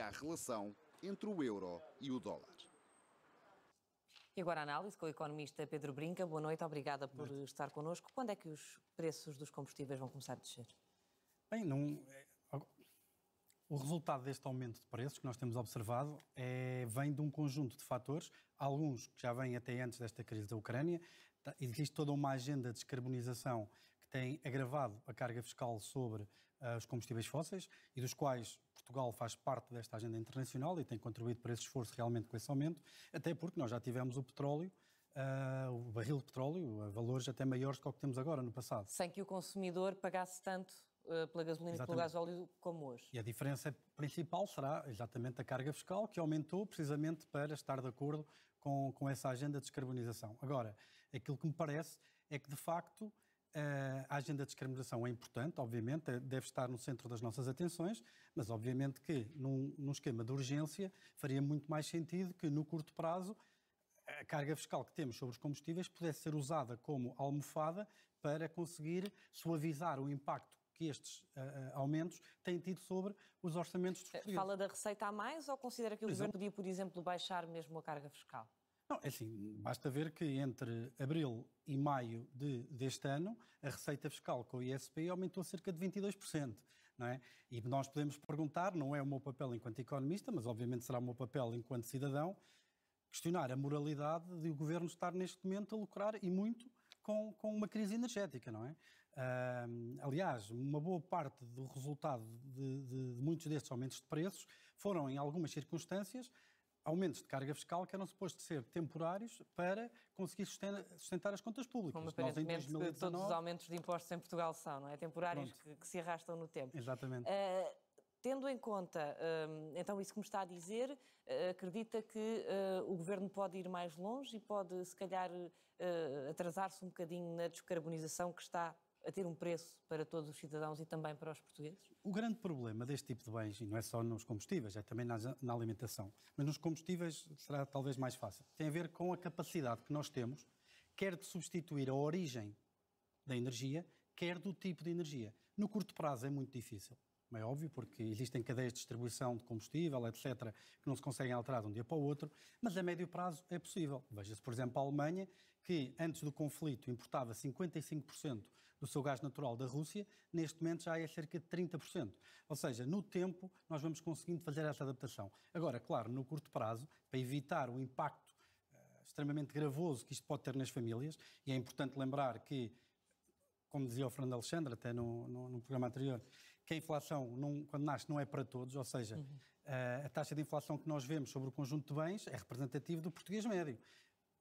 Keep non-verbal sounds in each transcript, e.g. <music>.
à relação entre o euro e o dólar. E agora a análise com o economista Pedro Brinca. Boa noite, obrigada por noite. estar connosco. Quando é que os preços dos combustíveis vão começar a descer? Bem, não... É, o resultado deste aumento de preços que nós temos observado é... vem de um conjunto de fatores, alguns que já vêm até antes desta crise da Ucrânia. Tá, existe toda uma agenda de descarbonização que tem agravado a carga fiscal sobre aos eh, combustíveis fósseis e dos quais Portugal faz parte desta agenda internacional e tem contribuído para esse esforço realmente com esse aumento, até porque nós já tivemos o petróleo Uh, o barril de petróleo a valores até maiores do que o que temos agora no passado. Sem que o consumidor pagasse tanto uh, pela gasolina exatamente. e pelo gasóleo como hoje. E a diferença principal será exatamente a carga fiscal, que aumentou precisamente para estar de acordo com, com essa agenda de descarbonização. Agora, aquilo que me parece é que, de facto, a agenda de descriminalização é importante, obviamente, é, deve estar no centro das nossas atenções, mas obviamente que num, num esquema de urgência faria muito mais sentido que no curto prazo a carga fiscal que temos sobre os combustíveis pudesse ser usada como almofada para conseguir suavizar o impacto que estes uh, aumentos têm tido sobre os orçamentos dos eh, Fala da receita a mais ou considera que o Governo podia, por exemplo, baixar mesmo a carga fiscal? Não, é assim, basta ver que entre abril e maio de, deste ano, a receita fiscal com o ISP aumentou cerca de 22%. Não é? E nós podemos perguntar, não é o meu papel enquanto economista, mas obviamente será o meu papel enquanto cidadão, questionar a moralidade de o governo estar neste momento a lucrar e muito com, com uma crise energética, não é? Uh, aliás, uma boa parte do resultado de, de, de muitos destes aumentos de preços foram, em algumas circunstâncias, aumentos de carga fiscal que eram supostos ser temporários para conseguir sustentar as contas públicas. Como aparentemente Nós, 2019... todos os aumentos de impostos em Portugal são, não é? Temporários que, que, se arrastam no tempo. Exatamente. Uh, tendo em conta, uh, então, isso que me está a dizer, uh, acredita que ah, o Governo pode ir mais longe e pode, se calhar, atrasar-se um bocadinho na descarbonização que está a ter um preço para todos os cidadãos e também para os portugueses? O grande problema deste tipo de bens, e não é só nos combustíveis, é também na, alimentação, mas nos combustíveis será talvez mais fácil, tem a ver com a capacidade que nós temos, quer de substituir a origem da energia, quer do tipo de energia. No curto prazo é muito difícil como é óbvio, porque existem cadeias de distribuição de combustível, etc., que não se conseguem alterar de um dia para o outro, mas a médio prazo é possível. Veja-se, por exemplo, a Alemanha, que antes do conflito importava 55% do seu gás natural da Rússia, neste momento já é cerca de 30%. Ou seja, no tempo nós vamos conseguindo fazer essa adaptação. Agora, claro, no curto prazo, para evitar o impacto uh, extremamente gravoso que isto pode ter nas famílias, e é importante lembrar que como dizia o Fernando Alexandre, até no, no, no programa anterior, que a inflação, não, quando nasce, não é para todos, ou seja, uhum. Eh, a taxa de inflação que nós vemos sobre o conjunto de bens é representativa do português médio.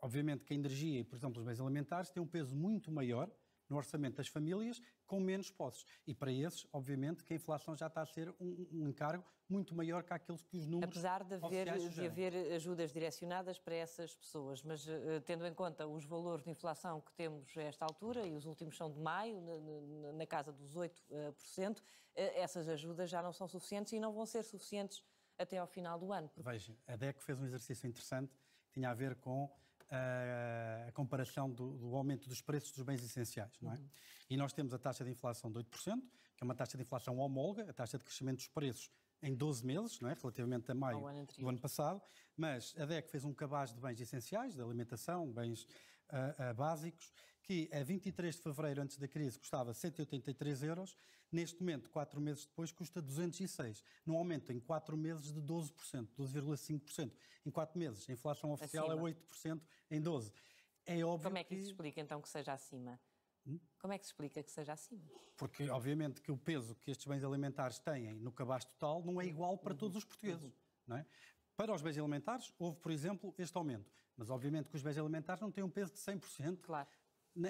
Obviamente que a energia e, por exemplo, os bens alimentares têm um peso muito maior no orçamento das famílias com menos posses. E para esses, obviamente, que a inflação já está a ser um, um encargo muito maior que aqueles que os números. Apesar de haver, de haver ajudas direcionadas para essas pessoas, mas uh, tendo em conta os valores de inflação que temos a esta altura, e os últimos são de maio, na, na, casa dos 8%, uh, eh, eh, essas ajudas já não são suficientes e não vão ser suficientes até ao final do ano. Veja, a DEC fez um exercício interessante, que tinha a ver com a, comparação do, do, aumento dos preços dos bens essenciais, não é? Uhum. E nós temos a taxa de inflação de 8%, que é uma taxa de inflação homóloga, a taxa de crescimento dos preços em 12 meses, não é? relativamente a maio ano do ano passado, mas a DEC fez um cabaz de bens essenciais, de alimentação, bens uh, uh, básicos, que a 23 de fevereiro, antes da crise, custava 183 euros, neste momento, quatro meses depois, custa 206. Num aumento em quatro meses de 12%, 12,5%. Em quatro meses, a inflação oficial é acima. é 8%, em 12%. É óbvio Como é que isso que... explica, então, que seja acima? Hum? Como é que se explica que seja assim? Porque, obviamente, que o peso que estes bens alimentares têm no cabaz total não é igual para uhum. todos os uhum. portugueses. Não é? Para os bens alimentares, houve, por exemplo, este aumento. Mas, obviamente, que os bens alimentares não têm um peso de 100%. Claro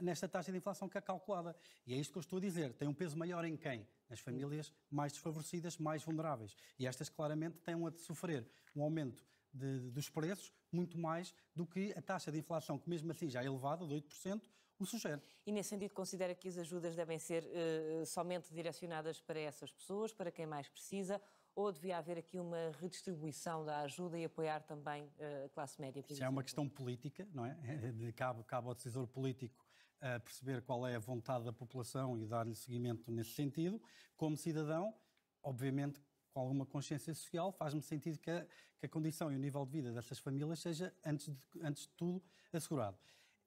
nesta taxa de inflação que é calculada. E é isto que eu estou a dizer. Tem um peso maior em quem? Nas famílias mais desfavorecidas, mais vulneráveis. E estas claramente têm a de sofrer um aumento de, dos preços muito mais do que a taxa de inflação, que mesmo assim já é elevada, de 8%, o sugere. E nesse sentido, considera que as ajudas devem ser uh, somente direcionadas para essas pessoas, para quem mais precisa, ou devia haver aqui uma redistribuição da ajuda e apoiar também uh, a classe média? Isso é uma questão política, não é? <laughs> De, cabo cabe ao decisor político a perceber qual é a vontade da população e dar-lhe seguimento nesse sentido. Como cidadão, obviamente com alguma consciência social, faz-me sentido que a, que a, condição e o nível de vida dessas famílias seja, antes de, antes de tudo, assegurado.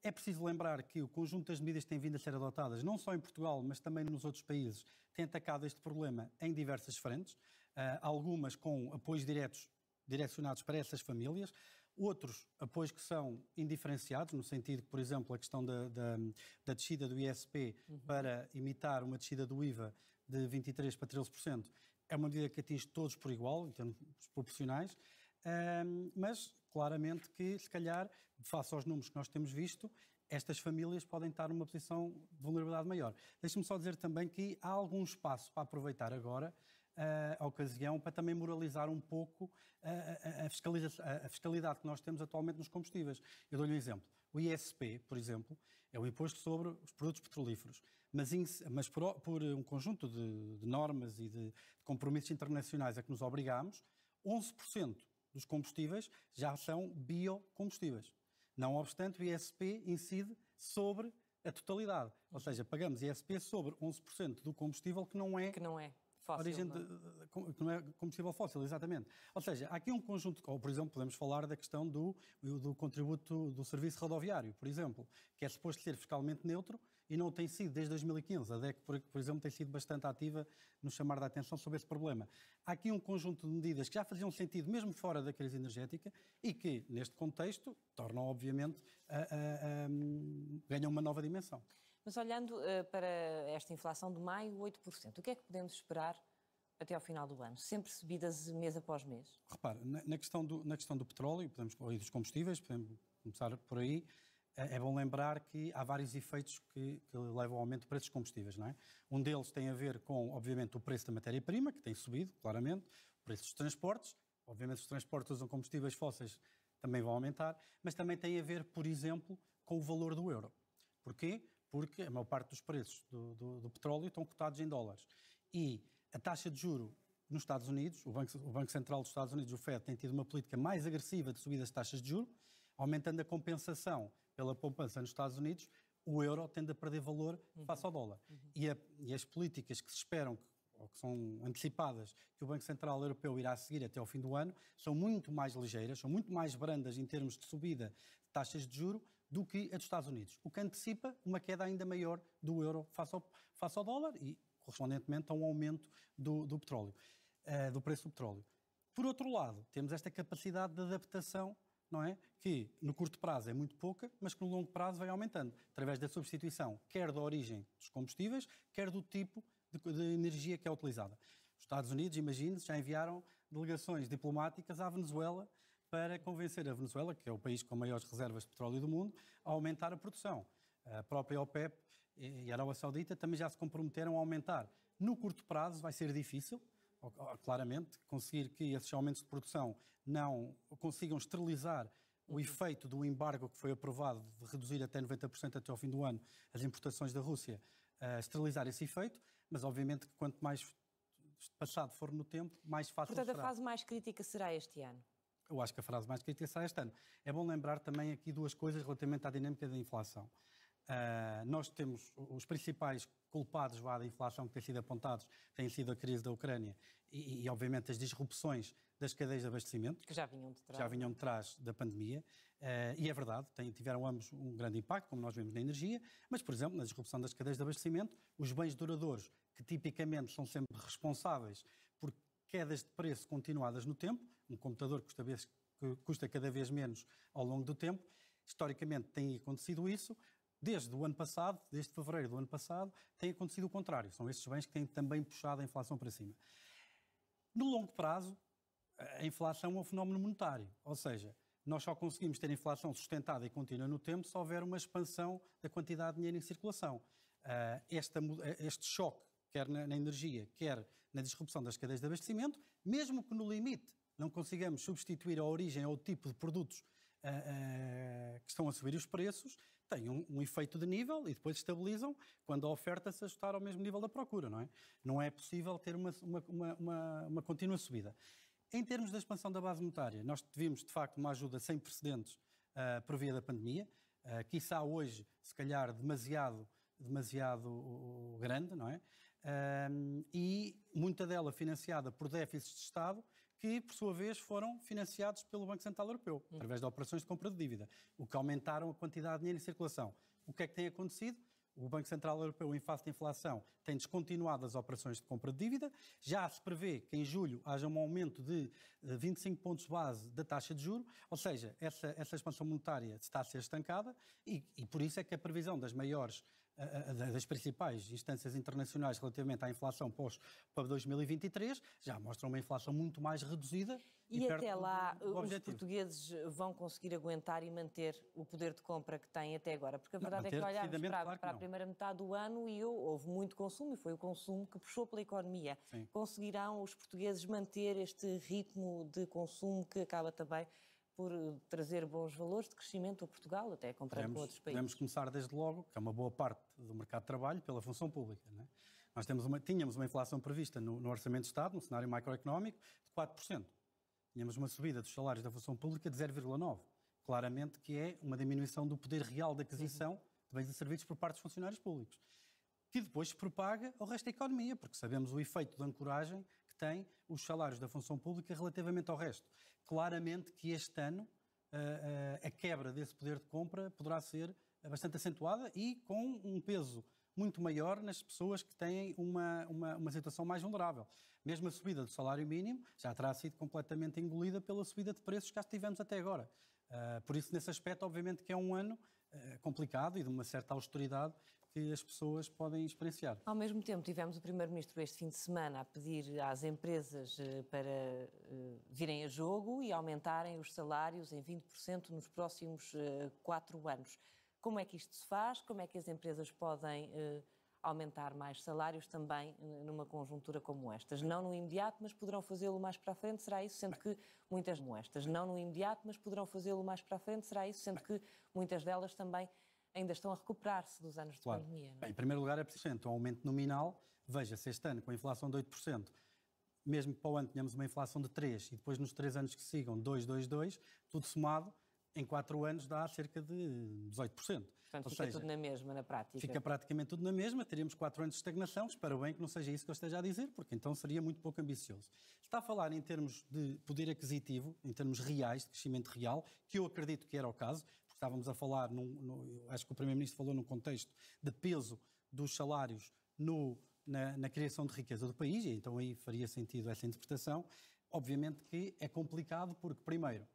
É preciso lembrar que o conjunto das medidas que têm vindo a ser adotadas, não só em Portugal, mas também nos outros países, tem atacado este problema em diversas frentes, eh, algumas com apoios diretos direcionados para essas famílias, outros apoios que são indiferenciados, no sentido que, por exemplo, a questão da, da, da descida do ISP uhum. para imitar uma descida do IVA de 23% para 13%, é uma medida que atinge todos por igual, em termos proporcionais, um, mas claramente que, se calhar, face aos números que nós temos visto, estas famílias podem estar numa posição de vulnerabilidade maior. Deixe-me só dizer também que há algum espaço para aproveitar agora a ocasião para também moralizar um pouco a, a, a fiscalidade que nós temos atualmente nos combustíveis. Eu dou-lhe um exemplo. O ISP, por exemplo, é o imposto sobre os produtos petrolíferos, mas, mas por, por, um conjunto de, de normas e de, de compromissos internacionais a que nos obrigamos, 11% dos combustíveis já são biocombustíveis. Não obstante, o ISP incide sobre a totalidade. Ou seja, pagamos ISP sobre 11% do combustível que não é, que não é fóssil. Origem não? É? De, que não é combustível fóssil, exatamente. Ou seja, há aqui um conjunto, ou por exemplo, podemos falar da questão do, do contributo do serviço rodoviário, por exemplo, que é suposto ser fiscalmente neutro e não tem sido desde 2015. A DEC, por, por exemplo, tem sido bastante ativa no chamar da atenção sobre esse problema. Há aqui um conjunto de medidas que já faziam sentido mesmo fora da crise energética e que, neste contexto, tornam, obviamente, a, a, a, hum, ganham uma nova dimensão. Mas olhando uh, para esta inflação de maio, 8%, o que é que podemos esperar até ao final do ano, sempre subidas mês após mês? Repara na, na questão, do, na questão do petróleo podemos, e dos combustíveis, podemos começar por aí, é, é bom lembrar que há vários efeitos que, que, levam ao aumento de preços de combustíveis. Não é? Um deles tem a ver com, obviamente, o preço da matéria-prima, que tem subido, claramente, o preço dos transportes, obviamente, os transportes usam combustíveis fósseis também vão aumentar, mas também tem a ver, por exemplo, com o valor do euro. Porquê? porque a maior parte dos preços do, do, do petróleo estão cotados em dólares. E a taxa de juro nos Estados Unidos, o Banco, o Banco, Central dos Estados Unidos, o FED, tem tido uma política mais agressiva de subidas de taxas de juro, aumentando a compensação pela poupança nos Estados Unidos, o euro tende a perder valor uhum. face ao dólar. Uhum. E, a, e, as políticas que se esperam, que, ou que são antecipadas, que o Banco Central Europeu irá seguir até ao fim do ano, são muito mais ligeiras, são muito mais brandas em termos de subida de taxas de juro do que a dos Estados Unidos, o que antecipa uma queda ainda maior do euro face ao, face ao dólar e, correspondentemente, a um aumento do, do petróleo, uh, do preço do petróleo. Por outro lado, temos esta capacidade de adaptação não é? Que no curto prazo é muito pouca, mas que no longo prazo vai aumentando, através da substituição, quer da origem dos combustíveis, quer do tipo de, de energia que é utilizada. Os Estados Unidos, imagine-se, já enviaram delegações diplomáticas à Venezuela para convencer a Venezuela, que é o país com maiores reservas de petróleo do mundo, a aumentar a produção. A própria OPEP e a Arábia Saudita também já se comprometeram a aumentar. No curto prazo vai ser difícil, claramente, conseguir que esses aumentos de produção não consigam esterilizar o uhum. efeito do embargo que foi aprovado de reduzir até 90% até ao fim do ano as importações da Rússia, uh, esterilizar esse efeito, mas obviamente que quanto mais passado for no tempo, mais fácil Portanto, será. Portanto, a fase mais crítica será este ano? eu acho que a frase mais crítica é, é este ano. É bom lembrar também aqui duas coisas relativamente à dinâmica da inflação. Uh, nós temos os principais culpados vá, da inflação que têm sido apontados têm sido a crise da Ucrânia e, e, obviamente, as disrupções das cadeias de abastecimento. Que já vinham de trás. Já vinham de trás da pandemia. Uh, e é verdade, têm, tiveram ambos um grande impacto, como nós vemos na energia, mas, por exemplo, na disrupção das cadeias de abastecimento, os bens duradouros, que tipicamente são sempre responsáveis quedas de preço continuadas no tempo, um computador custa, vez, custa cada vez menos ao longo do tempo, historicamente tem acontecido isso, desde o ano passado, desde fevereiro do ano passado, tem acontecido o contrário. São estes bens que têm também puxado a inflação para cima. No longo prazo, a inflação é um fenómeno monetário, ou seja, nós só conseguimos ter inflação sustentada e contínua no tempo se houver uma expansão da quantidade de dinheiro em circulação. Ah, esta, este choque, quer na energia, quer na disrupção das cadeias de abastecimento, mesmo que no limite não consigamos substituir a origem ou o tipo de produtos uh, uh, que estão a subir os preços, têm um, um, efeito de nível e depois estabilizam quando a oferta se ajustar ao mesmo nível da procura, não é? Não é possível ter uma, uma, uma, uma contínua subida. Em termos da expansão da base monetária, nós tivemos de facto uma ajuda sem precedentes uh, por via da pandemia, uh, que está hoje, se calhar, demasiado demasiado grande, não é? e muita dela financiada por déficits de Estado, que, por sua vez, foram financiados pelo Banco Central Europeu, hum. através de operações de compra de dívida, o que aumentaram a quantidade de dinheiro em circulação. O que é que tem acontecido? o Banco Central Europeu, em face de inflação, tem descontinuado as operações de compra de dívida. Já se prevê que em julho haja um aumento de 25 eh, pontos base da taxa de juro, ou seja, essa, essa expansão monetária está a ser estancada e, e por isso é que a previsão das maiores das principais instâncias internacionais relativamente à inflação pós para 2023 já mostra uma inflação muito mais reduzida e, e até lá eh, os portugueses vão conseguir aguentar e manter o poder de compra que têm até agora? Porque a verdade não, é que olhámos para, claro para a primeira metade do ano e houve muito consumo, e foi o consumo que puxou pela economia. Sim. Conseguirão os portugueses manter este ritmo de consumo que acaba também por eh, trazer bons valores de crescimento a Portugal, até comparado com outros países? Podemos começar desde logo, que é uma boa parte do mercado de trabalho, pela função pública. É? Nós temos uma, tínhamos uma inflação prevista no, no Orçamento de Estado, no cenário macroeconómico, de 4%. Tínhamos uma subida dos salários da função pública de 0,9. Claramente que é uma diminuição do poder real de aquisição de bens e serviços por parte dos funcionários públicos. Que depois se propaga ao resto da economia, porque sabemos o efeito de ancoragem que tem os salários da função pública relativamente ao resto. Claramente que este ano a, eh, eh, a quebra desse poder de compra poderá ser bastante acentuada e com um peso muito maior nas pessoas que têm uma, uma, uma situação mais vulnerável. Mesmo a subida do salário mínimo já terá sido completamente engolida pela subida de preços que já tivemos até agora. Uh, por isso, nesse aspecto, obviamente que é um ano uh, complicado e de uma certa austeridade que as pessoas podem experienciar. Ao mesmo tempo, tivemos o Primeiro-Ministro este fim de semana a pedir às empresas uh, para virem a jogo e aumentarem os salários em 20% nos próximos quatro anos. Como é que isto se faz? Como é que as empresas podem eh, aumentar mais salários também eh, numa conjuntura como estas? Não no imediato, mas poderão fazê-lo mais para a frente, será isso? Sendo que muitas como estas, não no imediato, mas poderão fazê-lo mais para a frente, será isso? Sendo que muitas delas também ainda estão a recuperar-se dos anos claro. de pandemia. É? Bem, em primeiro lugar, é preciso um aumento nominal. Veja-se, este ano, com a inflação de 8%, mesmo que para o ano tenhamos uma inflação de 3% e depois nos três anos que sigam 2, 2, 2, tudo somado, em quatro anos dá cerca de 18%. Portanto, Ou fica seja, tudo na mesma, na prática. Fica praticamente tudo na mesma, teríamos quatro anos de estagnação, espero bem que não seja isso que eu esteja a dizer, porque então seria muito pouco ambicioso. Está a falar em termos de poder aquisitivo, em termos reais, de crescimento real, que eu acredito que era o caso, porque estávamos a falar, num, no, acho que o Primeiro-Ministro falou num contexto de peso dos salários no, na, na criação de riqueza do país, e então aí faria sentido essa interpretação. Obviamente que é complicado porque, primeiro,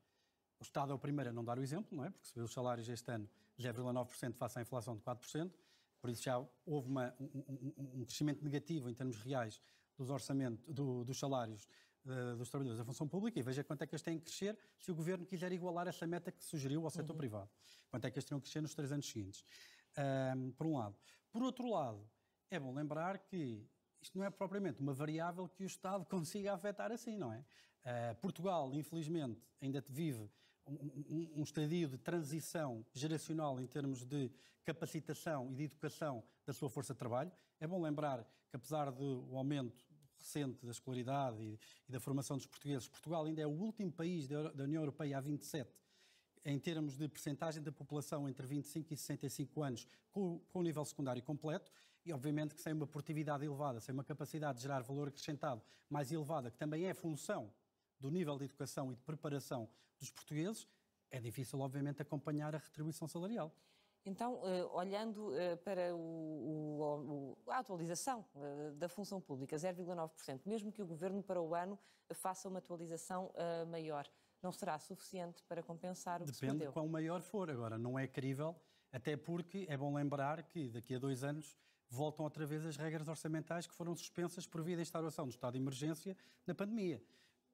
o Estado é o primeiro a não dar o exemplo, não é? Porque subiu os salários este ano 0,9% é face à inflação de 4%, por isso já houve uma, um, um, crescimento negativo em termos reais dos orçamentos, do, dos salários eh, dos trabalhadores da função pública e veja quanto é que eles têm que crescer se o governo quiser igualar essa meta que sugeriu ao setor uhum. privado. Quanto é que eles terão que crescer nos três anos seguintes, por um lado. Por outro lado, é bom lembrar que isto não é propriamente uma variável que o Estado <laughs> consiga afetar assim, não é? Uh, Portugal, infelizmente, ainda vive um, um, estadio de transição geracional em termos de capacitação e de educação da sua força de trabalho. É bom lembrar que, apesar do aumento recente da escolaridade e, e da formação dos portugueses, Portugal ainda é o último país da, União Europeia a 27 em termos de percentagem da população entre 25 e 65 anos com, com o nível secundário completo e obviamente que sem uma produtividade elevada, sem uma capacidade de gerar valor acrescentado mais elevada, que também é função do nível de educação e de preparação dos portugueses, é difícil, obviamente, acompanhar a retribuição salarial. Então, eh, olhando eh, para o, o, a atualização eh, da função pública, 0,9%, mesmo que o governo para o ano faça uma atualização maior, não será suficiente para compensar o Depende que se Depende quão maior for. Agora, não é crível, até porque é bom lembrar que daqui a dois anos voltam outra vez as regras orçamentais que foram suspensas por via da instauração do estado de emergência na pandemia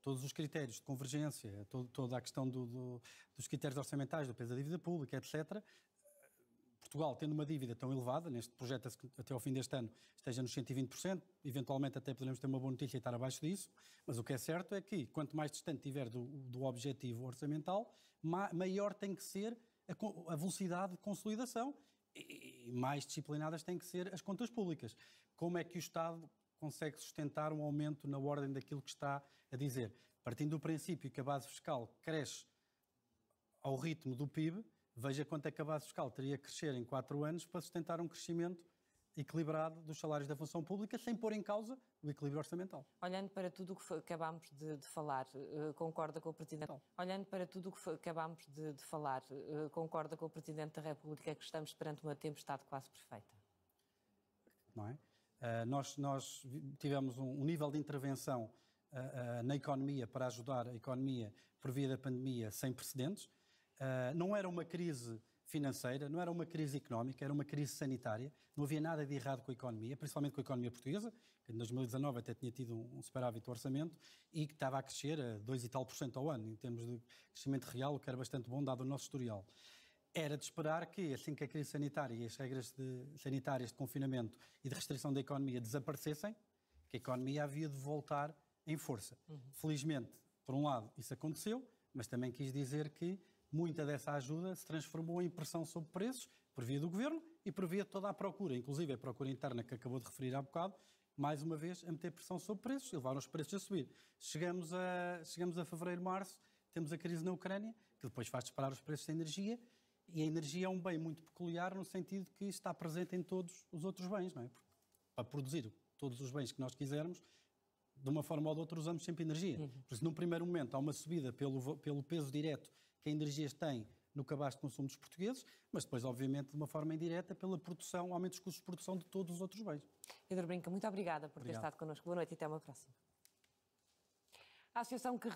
todos os critérios de convergência, eh, todo, toda a questão do, do, dos critérios orçamentais, do peso da dívida pública, etc., Portugal, tendo uma dívida tão elevada, neste projeto até ao fim deste ano esteja nos 120%, eventualmente até podemos ter uma boa notícia e estar abaixo disso, mas o que é certo é que quanto mais distante tiver do, do objetivo orçamental, maior tem que ser a, a velocidade de consolidação e mais disciplinadas têm que ser as contas públicas. Como é que o Estado consegue sustentar um aumento na ordem daquilo que está a dizer. Partindo do princípio que a base fiscal cresce ao ritmo do PIB, veja quanto é que a base fiscal teria que crescer em quatro anos para sustentar um crescimento equilibrado dos salários da função pública, sem pôr em causa o equilíbrio orçamental. Olhando para tudo o que acabámos de, de, falar, eh, concorda com o Presidente... Então. Olhando para tudo o que acabámos de, de falar, eh, concorda com o Presidente da República que estamos perante uma tempestade quase perfeita? Não é? Eh, nós, nós, tivemos um, um, nível de intervenção uh, uh, na economia para ajudar a economia por via da pandemia sem precedentes. não era uma crise financeira, não era uma crise económica, era uma crise sanitária. Não havia nada de errado com a economia, principalmente com a economia portuguesa, que em 2019 até tinha tido um, um superávit do orçamento e que estava a crescer a 2 e tal por cento ao ano, em termos de crescimento real, o que era bastante bom, dado o nosso historial. Era de esperar que, assim que a crise sanitária e as regras de, sanitárias de confinamento e de restrição da economia desaparecessem, que a economia havia de voltar em força. Uhum. Felizmente, por um lado, isso aconteceu, mas também quis dizer que muita dessa ajuda se transformou em pressão sobre preços, por via do governo e por via de toda a procura, inclusive a procura interna que acabou de referir há bocado, mais uma vez a meter pressão sobre preços, levaram os preços a subir. Chegamos a, chegamos a fevereiro, março, temos a crise na Ucrânia, que depois faz disparar os preços da energia e a energia é um bem muito peculiar no sentido que está presente em todos os outros bens, não é? Porque para produzir todos os bens que nós quisermos, de uma forma ou de outra usamos sempre energia. Uhum. Porque num primeiro momento há uma subida pelo, pelo peso direto que a energia tem no cabaz de consumo dos portugueses, mas depois, obviamente, de uma forma indireta, pela produção, aumento dos custos de produção de todos os outros bens. Pedro Brinca, muito obrigada por Obrigado. ter estado connosco. Boa noite e até uma próxima. A associação que